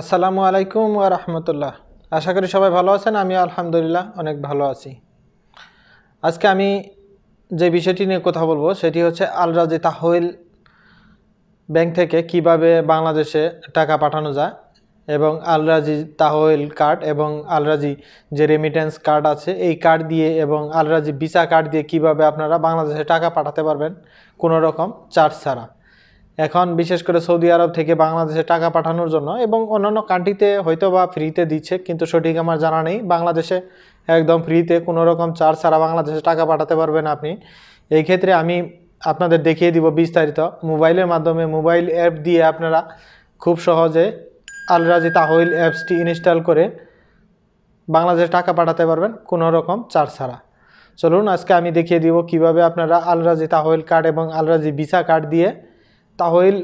আসসালামু আলাইকুম ওয়া রাহমাতুল্লাহ আশা করি সবাই ভালো আছেন আমি আলহামদুলিল্লাহ অনেক ভালো আছি আজকে আমি যে বিষয়টি নিয়ে কথা বলবো সেটি হচ্ছে আলরাজি তাহইল ব্যাংক থেকে কিভাবে বাংলাদেশে টাকা পাঠানো যায় এবং আলরাজি তাহইল কার্ড এবং আলরাজি যে রেমিটেন্স কার্ড আছে এই কার্ড দিয়ে এবং আলরাজি ভিসা কার্ড দিয়ে কিভাবে আপনারা বাংলাদেশে টাকা পাঠাতে পারবেন কোনো রকম চার্জ ছাড়া এখন বিশেষ করে সৌদি আরব থেকে বাংলাদেশে টাকা পাঠানোর জন্য এবং অন্যান্য কান্ট্রিতে হয়তো বা ফ্রিতে দিচ্ছে কিন্তু সঠিক আমার জানা নেই বাংলাদেশে একদম ফ্রিতে কোনো রকম চার্জ ছাড়া বাংলাদেশে টাকা পাঠাতে পারবেন আপনি এই ক্ষেত্রে আমি আপনাদের দেখিয়ে দিব বিস্তারিত মোবাইলের মাধ্যমে মোবাইল অ্যাপ দিয়ে আপনারা খুব সহজে আলরাজি তাহইল অ্যাপসটি ইনস্টল করে বাংলাদেশে টাকা পাঠাতে পারবেন কোনো রকম চার্জ ছাড়া চলুন আজকে আমি দেখিয়ে দিব কিভাবে আপনারা আলরাজি তাহইল কার্ড এবং আলরাজি ভিসা কার্ড দিয়ে তাহইল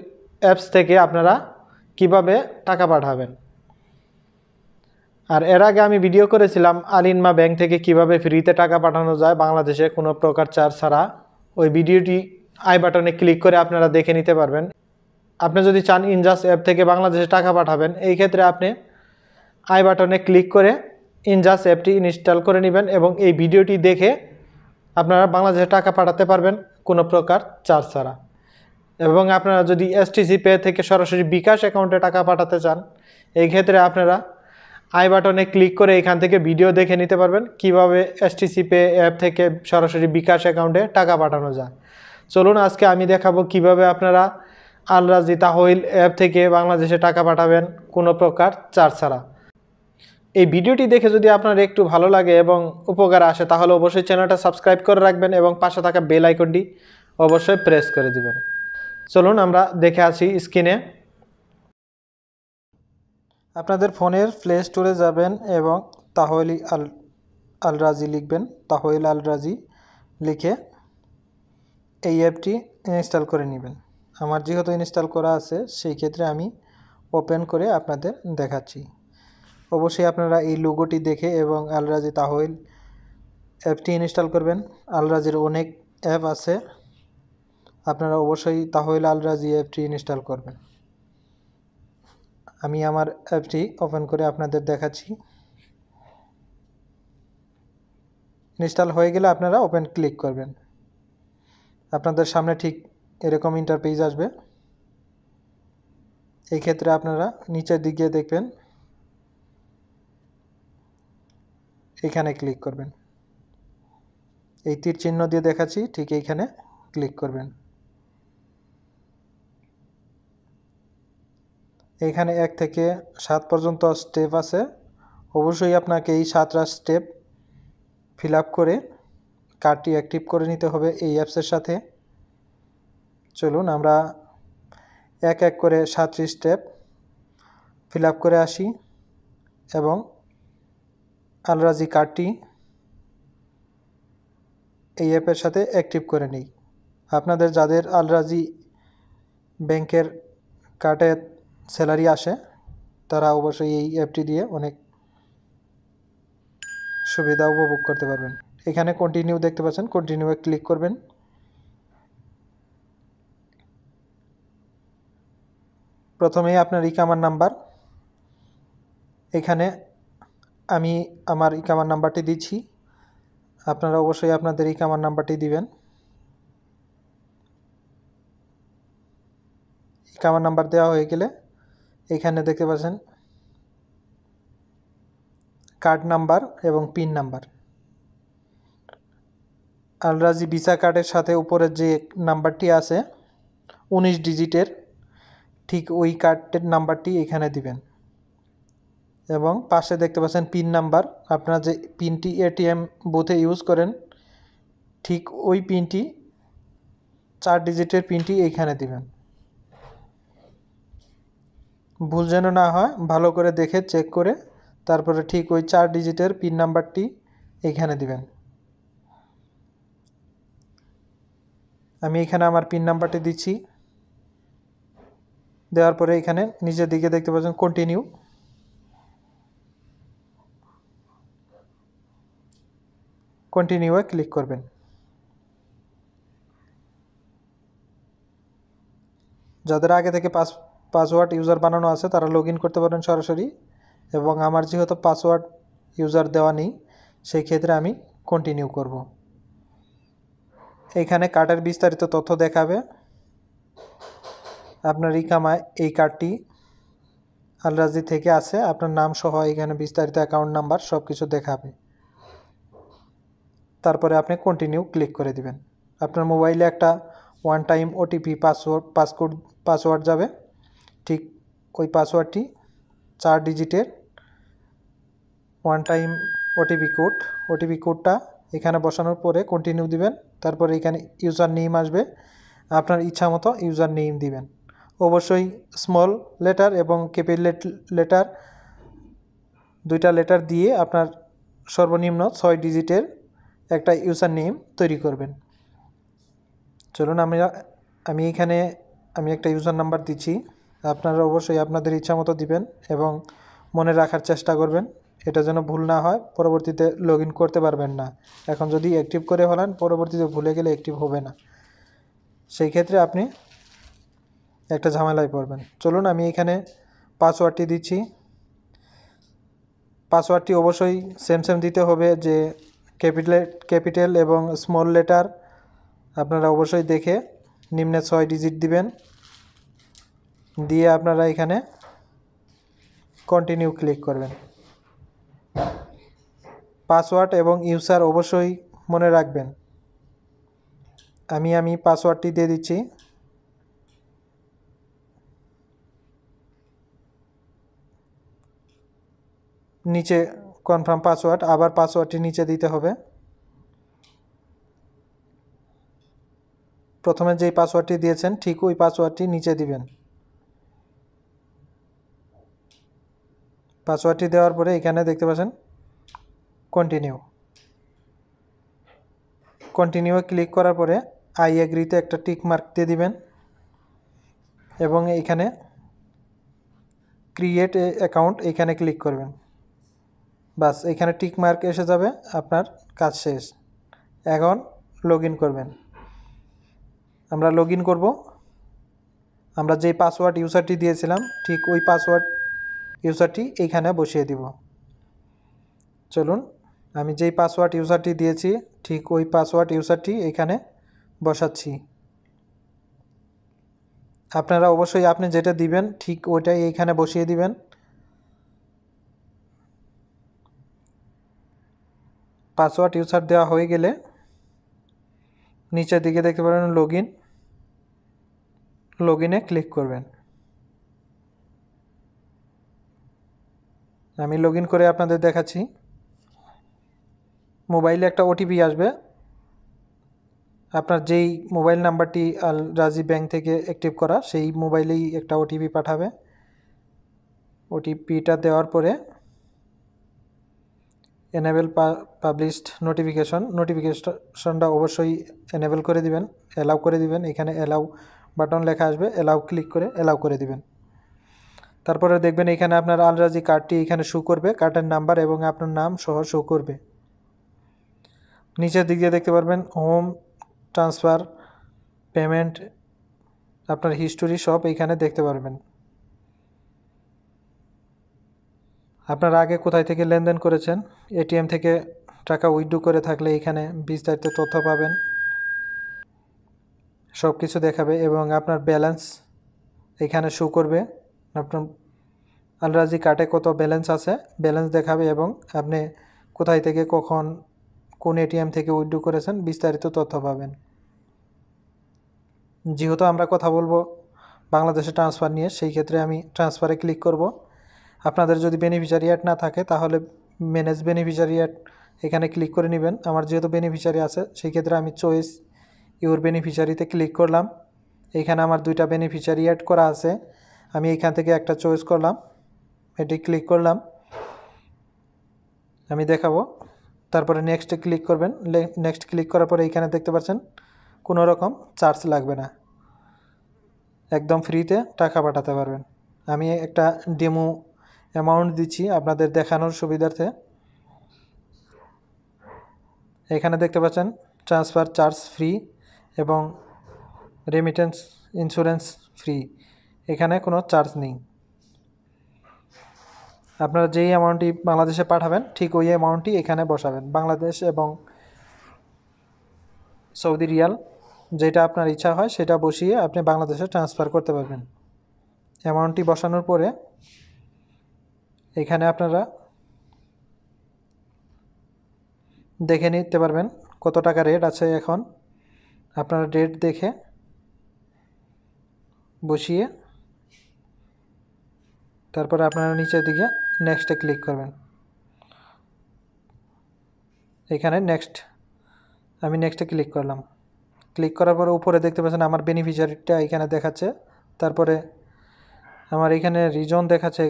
অ্যাপস থেকে আপনারা কিভাবে টাকা পাঠাবেন আর এর আগে আমি ভিডিও করেছিলাম আলিনমা ব্যাংক থেকে কিভাবে ফ্রিতে টাকা পাঠানো যায় বাংলাদেশে কোনো প্রকার চার্জ ছাড়া ওই ভিডিওটি আই বাটনে ক্লিক করে আপনারা দেখে নিতে পারবেন আপনি যদি চান ইনজাস অ্যাপ থেকে বাংলাদেশে টাকা পাঠাবেন এই ক্ষেত্রে আপনি আই বাটনে ক্লিক করে ইনজাস অ্যাপটি ইনস্টল করে নেবেন এবং এই ভিডিওটি দেখে আপনারা বাংলাদেশে টাকা পাঠাতে পারবেন কোনো প্রকার চার্জ ছাড়া এবং আপনারা যদি এসটিসি পে থেকে সরাসরি বিকাশ অ্যাকাউন্টে টাকা পাঠাতে চান এই ক্ষেত্রে আপনারা আই বাটনে ক্লিক করে এখান থেকে ভিডিও দেখে নিতে পারবেন কিভাবে এসটিসি পে অ্যাপ থেকে সরাসরি বিকাশ অ্যাকাউন্টে টাকা পাঠানো যায় চলুন আজকে আমি দেখাবো কিভাবে আপনারা আলরাজি তাহইল অ্যাপ থেকে বাংলাদেশে টাকা পাঠাবেন কোনো প্রকার চার্জ ছাড়া এই ভিডিওটি দেখে যদি আপনার একটু ভালো লাগে এবং উপকার আসে তাহলে অবশ্যই চ্যানেলটা সাবস্ক্রাইব করে রাখবেন এবং পাশে থাকা বেল আইকনটি অবশ্যই প্রেস করে দেবেন চলুন আমরা দেখে আসি স্ক্রিনে আপনাদের ফোনের প্লে স্টোরে যাবেন এবং তাহলি আল আলরাজি লিখবেন তাহইল আলরাজি লিখে এই অ্যাপটি ইনস্টল করে নেবেন আমার যেহেতু ইনস্টল করা আছে সেই ক্ষেত্রে আমি ওপেন করে আপনাদের দেখাচ্ছি অবশ্যই আপনারা এই লোগোটি দেখে এবং আলরাজি তাহইল অ্যাপটি ইনস্টল করবেন আলরাজির অনেক অ্যাপ আছে আপনারা অবশ্যই তাহলে আল রাজি অ্যাপটি ইনস্টল করবেন আমি আমার অ্যাপটি ওপেন করে আপনাদের দেখাচ্ছি ইনস্টল হয়ে গেলে আপনারা ওপেন ক্লিক করবেন আপনাদের সামনে ঠিক এরকম ইন্টারপেজ আসবে এই ক্ষেত্রে আপনারা নিচের দিকে দেখবেন এখানে ক্লিক করবেন এই তীর চিহ্ন দিয়ে দেখাচ্ছি ঠিক এইখানে ক্লিক করবেন এখানে এক থেকে সাত পর্যন্ত স্টেপ আছে অবশ্যই আপনাকে এই সাতটা স্টেপ ফিল করে কার্ডটি অ্যাক্টিভ করে নিতে হবে এই অ্যাপসের সাথে চলুন আমরা এক এক করে সাতটি স্টেপ ফিল করে আসি এবং আলরাজি কার্ডটি এই অ্যাপের সাথে অ্যাক্টিভ করে নিই আপনাদের যাদের আলরাজি ব্যাংকের কার্ডের স্যালারি আসে তারা অবশ্যই এই অ্যাপটি দিয়ে অনেক সুবিধা উপভোগ করতে পারবেন এখানে কন্টিনিউ দেখতে পাচ্ছেন কন্টিনিউয়ে ক্লিক করবেন প্রথমেই আপনার ইকামার নাম্বার এখানে আমি আমার ইকামার নাম্বারটি দিচ্ছি আপনারা অবশ্যই আপনাদের ইকামার নাম্বারটি দিবেন ইকামার নাম্বার দেওয়া হয়ে গেলে এখানে দেখতে পাচ্ছেন কার্ড নাম্বার এবং পিন নাম্বার আলরাজি ভিসা কার্ডের সাথে উপরের যে নাম্বারটি আছে উনিশ ডিজিটের ঠিক ওই কার্ডের নাম্বারটি এখানে দিবেন এবং পাশে দেখতে পাচ্ছেন পিন নাম্বার আপনার যে পিনটি এটিএম বুথে ইউজ করেন ঠিক ওই পিনটি চার ডিজিটের পিনটি এইখানে দিবেন ভুল যেন না হয় ভালো করে দেখে চেক করে তারপরে ঠিক ওই চার ডিজিটের পিন নাম্বারটি এখানে দিবেন আমি এখানে আমার পিন নাম্বারটি দিচ্ছি দেওয়ার পরে এখানে নিজের দিকে দেখতে পাচ্ছেন কন্টিনিউ কন্টিনিউয়ে ক্লিক করবেন যাদের আগে থেকে পাস পাসওয়ার্ড ইউজার বানানো আছে তারা লগ করতে পারেন সরাসরি এবং আমার যেহেতু পাসওয়ার্ড ইউজার দেওয়া নেই সেই ক্ষেত্রে আমি কন্টিনিউ করব এখানে কার্ডের বিস্তারিত তথ্য দেখাবে আপনার কামায় এই কার্ডটি আলরাজি থেকে আছে আপনার নাম সহ এখানে বিস্তারিত অ্যাকাউন্ট নাম্বার সব কিছু দেখাবে তারপরে আপনি কন্টিনিউ ক্লিক করে দিবেন আপনার মোবাইলে একটা one time OTP password passcode password যাবে ঠিক ওই পাসওয়ার্ডটি চার ডিজিটের one time OTP code OTP কোডটা এখানে বসানোর পরে কন্টিনিউ দিবেন তারপরে এখানে ইউজার নেম আসবে আপনার ইচ্ছা মতো ইউজার নেম দিবেন অবশ্যই স্মল লেটার এবং কেপি লেটার দুইটা লেটার দিয়ে আপনার সর্বনিম্ন ছয় ডিজিটের একটা ইউজার নেম তৈরি করবেন চলুন আমি আমি এখানে আমি একটা ইউজার নাম্বার দিচ্ছি আপনারা অবশ্যই আপনাদের ইচ্ছা মতো দিবেন এবং মনে রাখার চেষ্টা করবেন এটা যেন ভুল না হয় পরবর্তীতে লগ করতে পারবেন না এখন যদি অ্যাক্টিভ করে ফেলান পরবর্তীতে ভুলে গেলে অ্যাক্টিভ হবে না সেই ক্ষেত্রে আপনি একটা ঝামেলায় পড়বেন চলুন আমি এখানে পাসওয়ার্ডটি দিচ্ছি পাসওয়ার্ডটি অবশ্যই সেম সেম দিতে হবে যে ক্যাপিটাল ক্যাপিটাল এবং স্মল লেটার আপনারা অবশ্যই দেখে নিম্নে ছয় ডিজিট দিবেন দিয়ে আপনারা এখানে কন্টিনিউ ক্লিক করবেন পাসওয়ার্ড এবং ইউসার অবশ্যই মনে রাখবেন আমি আমি পাসওয়ার্ডটি দিয়ে দিচ্ছি নিচে কনফার্ম পাসওয়ার্ড আবার পাসওয়ার্ডটি নিচে দিতে হবে প্রথমে যেই পাসওয়ার্ডটি দিয়েছেন ঠিক ওই পাসওয়ার্ডটি নিচে দিবেন পাসওয়ার্ডটি দেওয়ার পরে এখানে দেখতে পাচ্ছেন কন্টিনিউ কন্টিনিউ ক্লিক করার পরে আই এগ্রিতে একটা টিক মার্ক দিয়ে দিবেন এবং এখানে ক্রিয়েট অ্যাকাউন্ট এখানে ক্লিক করবেন বাস এখানে টিক মার্ক এসে যাবে আপনার কাজ শেষ এখন লগ করবেন আমরা লগ ইন করবো আমরা যেই পাসওয়ার্ড ইউজারটি দিয়েছিলাম ঠিক ওই পাসওয়ার্ড ইউজারটি এইখানে বসিয়ে দিব চলুন আমি যেই পাসওয়ার্ড ইউজারটি দিয়েছি ঠিক ওই পাসওয়ার্ড ইউজারটি এখানে বসাচ্ছি আপনারা অবশ্যই আপনি যেটা দিবেন ঠিক ওইটাই এইখানে বসিয়ে দিবেন পাসওয়ার্ড ইউজার দেওয়া হয়ে গেলে নিচের দিকে দেখতে পারেন লগ ইন লগ ইনে ক্লিক করবেন আমি লগ করে আপনাদের দেখাচ্ছি মোবাইলে একটা ওটিপি আসবে আপনার যেই মোবাইল নাম্বারটি আল রাজি ব্যাংক থেকে অ্যাক্টিভ করা সেই মোবাইলেই একটা ওটিপি পাঠাবে ওটিপিটা দেওয়ার পরে এনেবেল পাবলিশড নোটিফিকেশন নোটিফিকেশনটা অবশ্যই এনেবেল করে দিবেন অ্যালাউ করে দিবেন এখানে অ্যালাউ বাটন লেখা আসবে অ্যালাউ ক্লিক করে অ্যালাউ করে দিবেন তারপরে দেখবেন এখানে আপনার আলরাজি কার্ডটি এখানে শো করবে কার্ডের নাম্বার এবং আপনার নাম সহ শো করবে নিচের দিক দিয়ে দেখতে পারবেন হোম ট্রান্সফার পেমেন্ট আপনার হিস্টোরি সব এখানে দেখতে পারবেন আপনার আগে কোথায় থেকে লেনদেন করেছেন এটিএম থেকে টাকা উইথড্রু করে থাকলে এখানে বিস্তারিত তথ্য পাবেন সব কিছু দেখাবে এবং আপনার ব্যালেন্স এখানে শো করবে আপনার আলরাজি কার্ডে কত ব্যালেন্স আছে ব্যালেন্স দেখাবে এবং আপনি কোথায় থেকে কখন কোন এটিএম থেকে উইড্রো করেছেন বিস্তারিত তথ্য পাবেন যেহেতু আমরা কথা বলবো বাংলাদেশে ট্রান্সফার নিয়ে সেই ক্ষেত্রে আমি ট্রান্সফারে ক্লিক করব আপনাদের যদি বেনিফিশিয়ারি অ্যাড না থাকে তাহলে ম্যানেজ বেনিফিশিয়ারি অ্যাড এখানে ক্লিক করে নেবেন আমার যেহেতু বেনিফিশিয়ারি আছে সেই ক্ষেত্রে আমি চয়েস ইউর বেনিফিশিয়ারিতে ক্লিক করলাম এখানে আমার দুইটা বেনিফিশিয়ারি অ্যাড করা আছে আমি এখান থেকে একটা চয়েস করলাম এটি ক্লিক করলাম আমি দেখাবো তারপরে নেক্সট ক্লিক করবেন নেক্সট ক্লিক করার পরে এইখানে দেখতে পাচ্ছেন কোনো রকম চার্জ লাগবে না একদম ফ্রিতে টাকা পাঠাতে পারবেন আমি একটা ডেমো অ্যামাউন্ট দিচ্ছি আপনাদের দেখানোর সুবিধার্থে এখানে দেখতে পাচ্ছেন ট্রান্সফার চার্জ ফ্রি এবং রেমিটেন্স ইন্স্যুরেন্স ফ্রি এখানে কোনো চার্জ নেই আপনারা যেই অ্যামাউন্টটি বাংলাদেশে পাঠাবেন ঠিক ওই অ্যামাউন্টটি এখানে বসাবেন বাংলাদেশ এবং সৌদি রিয়াল যেটা আপনার ইচ্ছা হয় সেটা বসিয়ে আপনি বাংলাদেশে ট্রান্সফার করতে পারবেন অ্যামাউন্টটি বসানোর পরে এখানে আপনারা দেখে নিতে পারবেন কত টাকা রেট আছে এখন আপনারা রেট দেখে বসিয়ে তারপরে আপনারা নিচের দিকে নেক্সটে ক্লিক করবেন এখানে নেক্সট আমি নেক্সটে ক্লিক করলাম ক্লিক করার পরে উপরে দেখতে পাচ্ছেন আমার বেনিফিশিয়ারিটা এখানে দেখাচ্ছে তারপরে আমার এখানে রিজন দেখাচ্ছে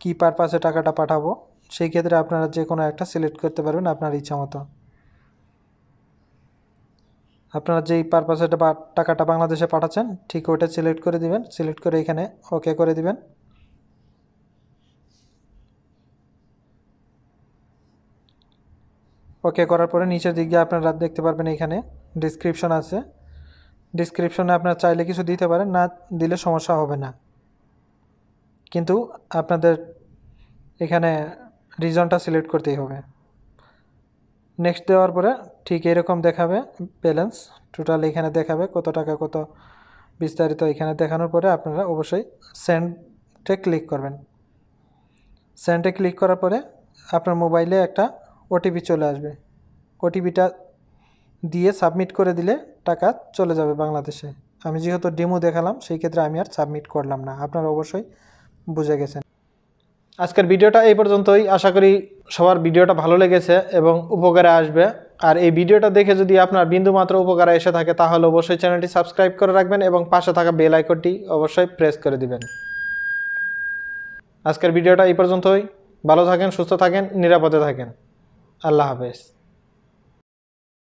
কি পারপাসে টাকাটা পাঠাবো সেই ক্ষেত্রে আপনারা যে কোনো একটা সিলেক্ট করতে পারবেন আপনার ইচ্ছা মতো আপনারা যেই পারপাসে টাকাটা বাংলাদেশে পাঠাচ্ছেন ঠিক ওইটা সিলেক্ট করে দিবেন সিলেক্ট করে এখানে ওকে করে দিবেন ওকে করার পরে নিচের দিকে আপনারা দেখতে পারবেন এখানে ডিসক্রিপশন আছে ডিসক্রিপশনে আপনারা চাইলে কিছু দিতে পারেন না দিলে সমস্যা হবে না কিন্তু আপনাদের এখানে রিজনটা সিলেক্ট করতেই হবে নেক্সট দেওয়ার পরে ঠিক এরকম দেখাবে ব্যালেন্স টোটাল এখানে দেখাবে কত টাকা কত বিস্তারিত এখানে দেখানোর পরে আপনারা অবশ্যই সেন্টে ক্লিক করবেন সেন্টে ক্লিক করার পরে আপনার মোবাইলে একটা ওটিপি চলে আসবে ওটিপিটা দিয়ে সাবমিট করে দিলে টাকা চলে যাবে বাংলাদেশে আমি যেহেতু ডেমো দেখালাম সেই ক্ষেত্রে আমি আর সাবমিট করলাম না আপনারা অবশ্যই বুঝে গেছেন আজকের ভিডিওটা এই পর্যন্তই আশা করি সবার ভিডিওটা ভালো লেগেছে এবং উপকারে আসবে আর এই ভিডিওটা দেখে যদি আপনার বিন্দুমাত্র উপকারে এসে থাকে তাহলে অবশ্যই চ্যানেলটি সাবস্ক্রাইব করে রাখবেন এবং পাশে থাকা বেল আইকনটি অবশ্যই প্রেস করে দিবেন আজকের ভিডিওটা এই পর্যন্তই ভালো থাকেন সুস্থ থাকেন নিরাপদে থাকেন Alá alabes.